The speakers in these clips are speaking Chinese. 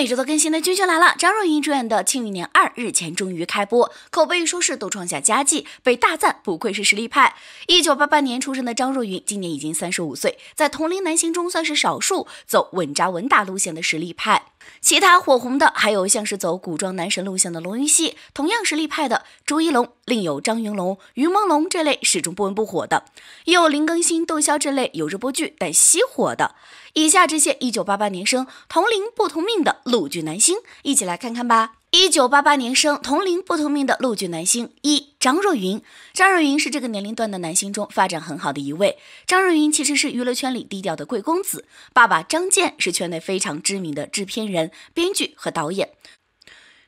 每周更新的剧就来了，张若昀主演的《庆余年二》日前终于开播，口碑与收视都创下佳绩，被大赞不愧是实力派。一九八八年出生的张若昀，今年已经三十五岁，在同龄男星中算是少数走稳扎稳打路线的实力派。其他火红的还有像是走古装男神路线的龙云熙，同样实力派的朱一龙，另有张云龙、于朦胧这类始终不温不火的，也有林更新、窦骁这类有热播剧但熄火的。以下这些1988年生、同龄不同命的陆剧男星，一起来看看吧。一九八八年生，同龄不同命的陆剧男星一张若昀。张若昀是这个年龄段的男星中发展很好的一位。张若昀其实是娱乐圈里低调的贵公子，爸爸张健是圈内非常知名的制片人、编剧和导演。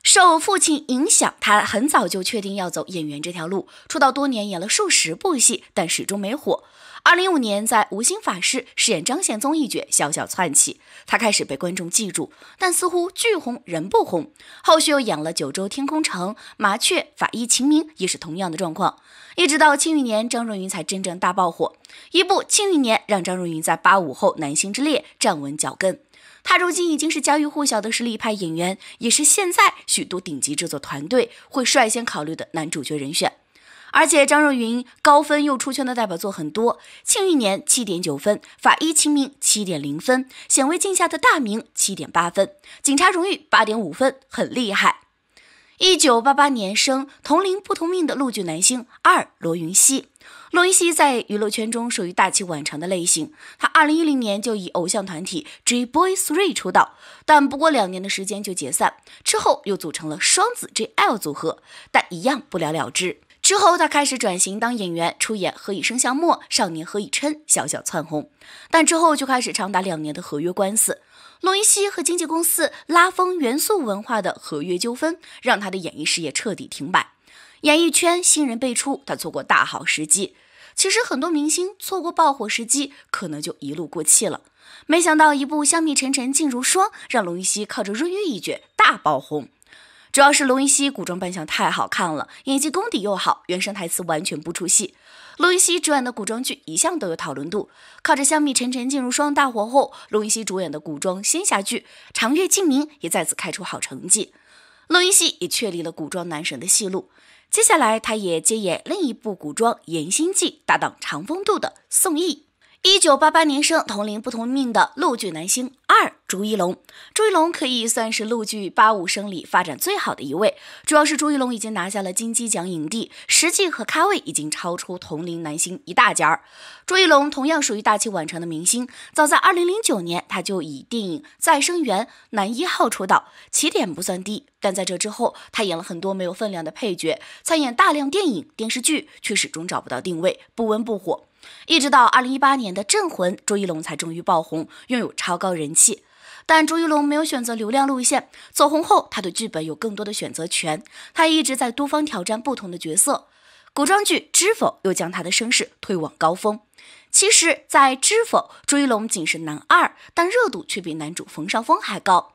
受父亲影响，他很早就确定要走演员这条路。出道多年，演了数十部戏，但始终没火。二零一五年，在《无心法师》饰演张献宗一角，小小窜起，他开始被观众记住，但似乎剧红人不红。后续又演了《九州天空城》《麻雀》《法医秦明》，也是同样的状况。一直到《庆余年》，张若昀才真正大爆火。一部《庆余年》让张若昀在八五后男星之列站稳脚跟。他如今已经是家喻户晓的实力派演员，也是现在许多顶级制作团队会率先考虑的男主角人选。而且张若昀高分又出圈的代表作很多，《庆余年》七点九分，《法医秦明》七点零分，《显微镜下的大明》七点八分，《警察荣誉》八点五分，很厉害。一九八八年生，同龄不同命的陆剧男星二罗云熙。罗云熙在娱乐圈中属于大器晚成的类型，他二零一零年就以偶像团体 J Boy Three 出道，但不过两年的时间就解散，之后又组成了双子 J L 组合，但一样不了了之。之后，他开始转型当演员，出演《何以笙箫默》《少年何以琛》，小小窜红。但之后就开始长达两年的合约官司，龙云熙和经纪公司拉风元素文化的合约纠纷，让他的演艺事业彻底停摆。演艺圈新人辈出，他错过大好时机。其实很多明星错过爆火时机，可能就一路过气了。没想到一部《香蜜沉沉烬如霜》，让龙云熙靠着润玉一角大爆红。主要是龙云熙古装扮相太好看了，演技功底又好，原声台词完全不出戏。龙云熙主演的古装剧一向都有讨论度，靠着《香蜜沉沉》烬如霜大火后，龙云熙主演的古装仙侠剧《长月烬明》也再次开出好成绩，龙云熙也确立了古装男神的戏路。接下来他也接演另一部古装《言心计》，搭档长风度的宋轶。一九八八年生，同龄不同命的陆剧男星二。朱一龙，朱一龙可以算是陆剧八五生里发展最好的一位，主要是朱一龙已经拿下了金鸡奖影帝，实际和咖位已经超出同龄男星一大截儿。朱一龙同样属于大器晚成的明星，早在二零零九年他就以电影《再生缘》男一号出道，起点不算低，但在这之后他演了很多没有分量的配角，参演大量电影电视剧，却始终找不到定位，不温不火，一直到二零一八年的《镇魂》，朱一龙才终于爆红，拥有超高人气。但朱一龙没有选择流量路线，走红后他对剧本有更多的选择权。他一直在多方挑战不同的角色，古装剧《知否》又将他的声势推往高峰。其实，在《知否》，朱一龙仅是男二，但热度却比男主冯绍峰还高。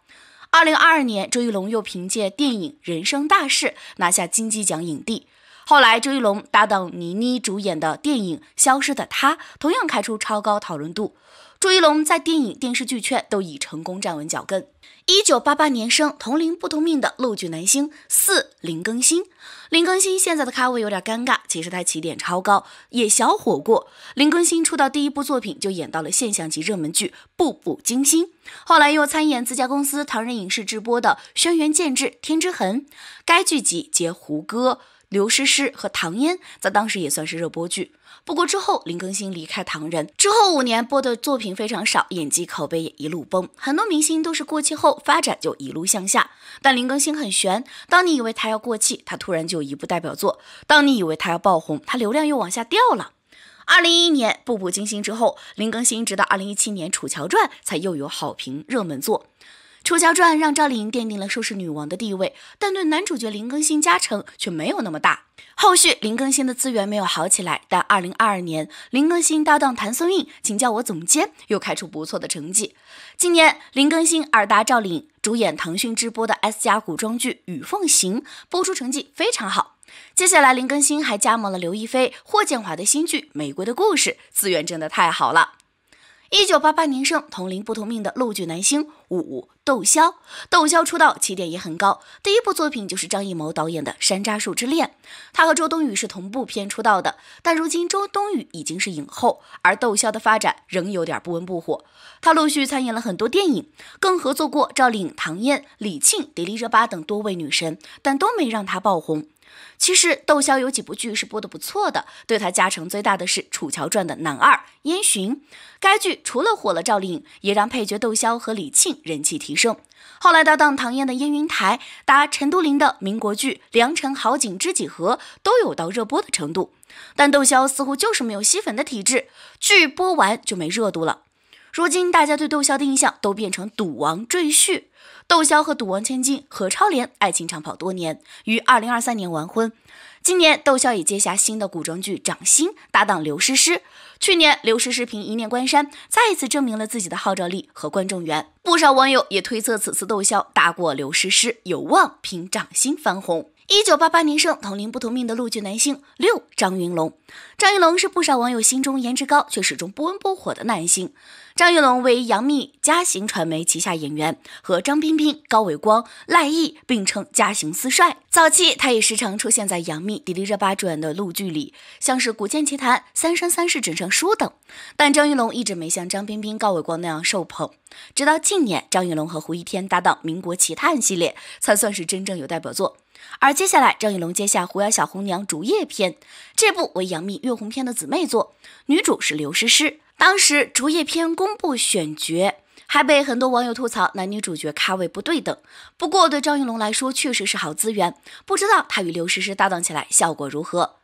二零二二年，朱一龙又凭借电影《人生大事》拿下金鸡奖影帝。后来，朱一龙搭档倪妮主演的电影《消失的她》，同样开出超高讨论度。朱一龙在电影、电视剧圈都已成功站稳脚跟。一九八八年生，同龄不同命的陆剧男星四林更新。林更新现在的咖位有点尴尬，其实他起点超高，也小火过。林更新出道第一部作品就演到了现象级热门剧《步步惊心》。后来又参演自家公司唐人影视直播的《轩辕剑之天之痕》，该剧集接胡歌、刘诗诗和唐嫣，在当时也算是热播剧。不过之后林更新离开唐人之后五年播的作品非常少，演技口碑也一路崩。很多明星都是过气后发展就一路向下，但林更新很悬，当你以为他要过气，他突然就一部代表作；当你以为他要爆红，他流量又往下掉了。二零一一年《步步惊心》之后，林更新直到二零一七年《楚乔传》才又有好评热门作。《楚乔传》让赵丽颖奠定了收视女王的地位，但对男主角林更新加成却没有那么大。后续林更新的资源没有好起来，但二零二二年林更新搭档谭松韵，请叫我总监又开出不错的成绩。今年林更新尔达赵丽颖主演腾讯直播的 S 加古装剧《与凤行》，播出成绩非常好。接下来，林更新还加盟了刘亦菲、霍建华的新剧《玫瑰的故事》，资源真的太好了。一九八八年生，同龄不同命的陆剧男星武窦骁。窦骁出道起点也很高，第一部作品就是张艺谋导演的《山楂树之恋》。他和周冬雨是同步片出道的，但如今周冬雨已经是影后，而窦骁的发展仍有点不温不火。他陆续参演了很多电影，更合作过赵丽颖、唐嫣、李沁、迪丽热巴等多位女神，但都没让他爆红。其实窦骁有几部剧是播得不错的，对他加成最大的是《楚乔传》的男二燕洵。该剧除了火了赵丽颖，也让配角窦骁和李沁人气提升。后来搭档唐嫣的《燕云台》，搭陈都灵的民国剧《良辰好景知几何》，都有到热播的程度。但窦骁似乎就是没有吸粉的体质，剧播完就没热度了。如今，大家对窦骁的印象都变成赌王赘婿。窦骁和赌王千金何超莲爱情长跑多年，于二零二三年完婚。今年，窦骁已接下新的古装剧《掌心》，搭档刘诗诗。去年，刘诗诗凭《一念关山》再一次证明了自己的号召力和观众缘。不少网友也推测，此次窦骁搭过刘诗诗，有望凭《掌心》翻红。一九八八年生，同龄不同命的陆剧男星六张云龙。张云龙是不少网友心中颜值高却始终不温不火的男星。张云龙为杨幂嘉行传媒旗下演员，和张彬彬、高伟光、赖艺并称嘉行四帅。早期他也时常出现在杨幂、迪丽热巴主演的陆剧里，像是《古剑奇谭》《三生三世枕上书》等。但张云龙一直没像张彬彬、高伟光那样受捧，直到近年，张云龙和胡一天搭档《民国奇探》系列，才算是真正有代表作。而接下来，张艺龙接下《狐妖小红娘·竹叶篇》，这部为杨幂《月红篇》的姊妹作，女主是刘诗诗。当时《竹叶篇》公布选角，还被很多网友吐槽男女主角咖位不对等。不过对张云龙来说，确实是好资源。不知道他与刘诗诗搭档起来效果如何。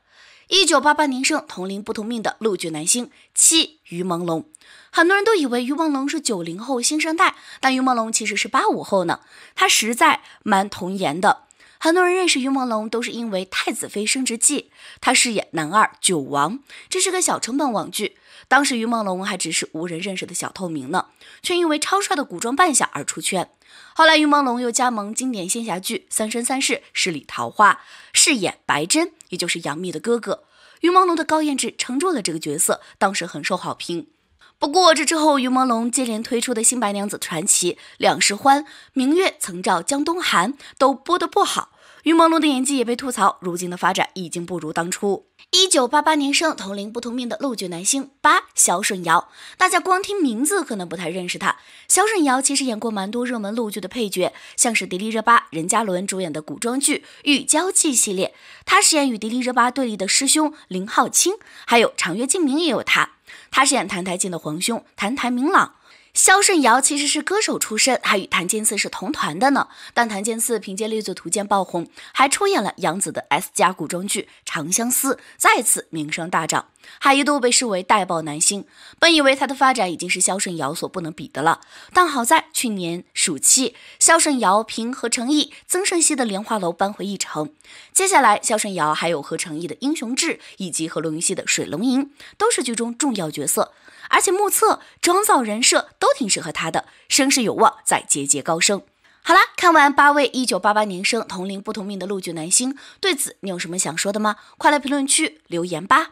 一九八八年生，同龄不同命的陆剧男星七于朦胧，很多人都以为于朦胧是九零后新生代，但于朦胧其实是八五后呢。他实在蛮童颜的。很多人认识于朦胧都是因为《太子妃升职记》，他饰演男二九王，这是个小成本网剧。当时于朦胧还只是无人认识的小透明呢，却因为超帅的古装扮相而出圈。后来于朦胧又加盟经典仙侠剧《三生三世十里桃花》，饰演白真，也就是杨幂的哥哥。于朦胧的高颜值撑住了这个角色，当时很受好评。不过这之后，于朦胧接连推出的新《白娘子传奇》《两世欢》《明月曾照江东寒》都播得不好。于朦胧的演技也被吐槽，如今的发展已经不如当初。一九八八年生，同龄不同命的陆剧男星八肖顺尧，大家光听名字可能不太认识他。肖顺尧其实演过蛮多热门陆剧的配角，像是迪丽热巴、任嘉伦主演的古装剧《玉娇记》系列，他饰演与迪丽热巴对立的师兄林浩清；还有长月烬明也有他，他饰演澹台烬的皇兄澹台明朗。肖顺尧其实是歌手出身，还与谭健次是同团的呢。但谭健次凭借力作《图鉴》爆红，还出演了杨紫的 S 加古装剧《长相思》，再次名声大涨。还一度被视为带爆男星，本以为他的发展已经是肖顺尧所不能比的了。但好在去年暑期，肖顺尧凭《何成毅、曾舜晞的《莲花楼》扳回一城。接下来，肖顺尧还有何成毅的《英雄志》，以及和罗云熙的《水龙吟》，都是剧中重要角色，而且目测妆造人设都挺适合他的，声势有望再节节高升。好啦，看完八位1988年生、同龄不同命的陆剧男星，对此你有什么想说的吗？快来评论区留言吧！